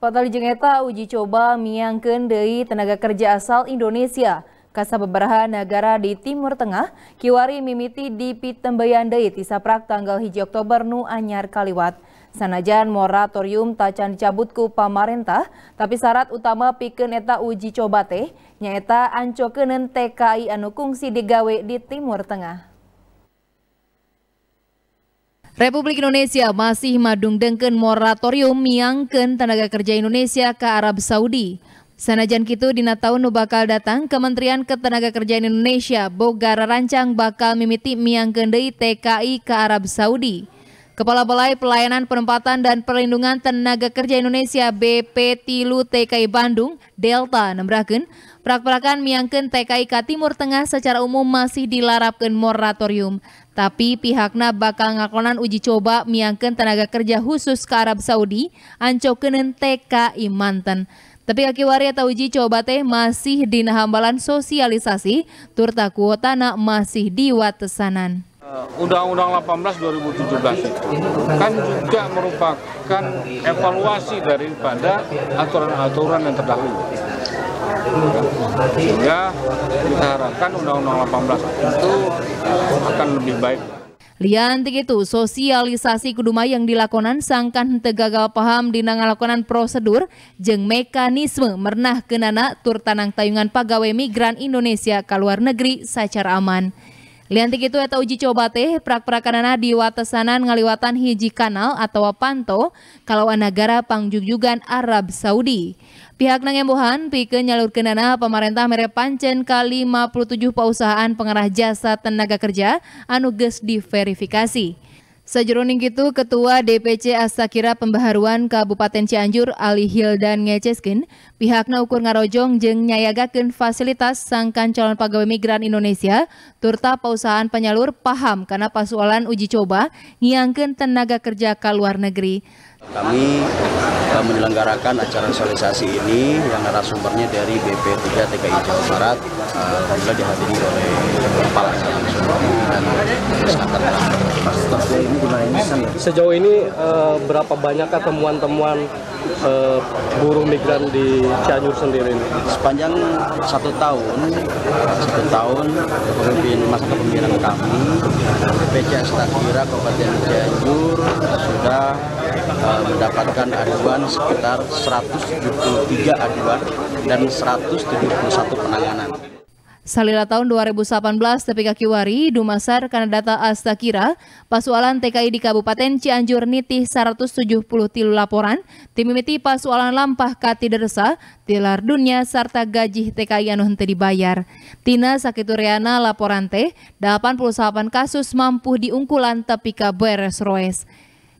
Patali jengeta uji coba miangkan dari tenaga kerja asal Indonesia. Kasa beberapa negara di Timur Tengah, kiwari mimiti di pitembayan Dei tisaprak tanggal hiji Oktober nu anyar kaliwat. Sanajan moratorium tacan dicabut ku pamarentah, tapi syarat utama piken eta uji coba teh, nyaita ancokenen TKI anu kungsi digawe di Timur Tengah. Republik Indonesia masih madung dengken moratorium miangken tenaga kerja Indonesia ke Arab Saudi. Sanajan kitu dina tahun nu bakal datang Kementerian Ketenagakerjaan Indonesia Bogara rancang bakal mimiti miangken deui TKI ke Arab Saudi. Kepala Balai Pelayanan Penempatan dan Perlindungan Tenaga Kerja Indonesia BP Tilu TKI Bandung Delta nembrahkeun Prak-prakan miangken TKIK Timur Tengah secara umum masih dilarapkan moratorium. Tapi pihaknya bakal ngakonan uji coba miangken tenaga kerja khusus ke Arab Saudi ancokenen TKI Manten. Tapi kaki waria atau uji coba teh masih di hambalan sosialisasi, turta kuotana masih watesanan. Eh, Undang-Undang 18 2017 kan juga merupakan evaluasi daripada aturan-aturan yang terdahulu sehingga kita harapkan Undang-Undang 18 itu akan lebih baik. Liantik itu sosialisasi kuduma yang dilakonan sangkan henteu gagal paham dina ngalakonan prosedur jeng mekanisme mernah kenana tur tanang tayungan pegawai migran Indonesia ke luar negeri secara aman. Liantik itu eta uji coba teh prak-prakanana di watesanan ngaliwatan hiji kanal atau panto kalau negara pangjugjugan Arab Saudi. Pihak nangembohan pike nyalur kenana pemerintah mere pancen ke 57 pausahaan pengarah jasa tenaga kerja anuges diverifikasi. Sajeroning itu, Ketua DPC Asakira Pembaharuan Kabupaten Cianjur Ali Hildan Ngeceskin, pihaknya ukur ngarojong jeng nyayagakin fasilitas sangkan calon pegawai migran Indonesia, turta perusahaan penyalur paham karena pasualan uji coba ngiangkin tenaga kerja ke luar negeri. Kami menyelenggarakan acara sosialisasi ini yang narasumbernya dari BP3 TKI Jawa Barat juga eh, dihadiri oleh kepala dan Sejauh ini eh, berapa banyak temuan-temuan eh, buruh migran di Cianjur sendiri Sepanjang satu tahun, satu tahun pemimpin masa kepemimpinan kami, BPJS Takira Kabupaten Cianjur sudah mendapatkan aduan sekitar 173 aduan dan 171 penanganan. Salila tahun 2018 kaki wari, Dumasar, Kanadata Astakira, Pasualan TKI di Kabupaten Cianjur nitih 170 tilu laporan, timimiti Pasualan Lampah Dersa, tilar dunia, serta gaji TKI anu hente dibayar. Tina Sakituriana laporan teh, 88 kasus mampu diungkulan TPK Beres Roes.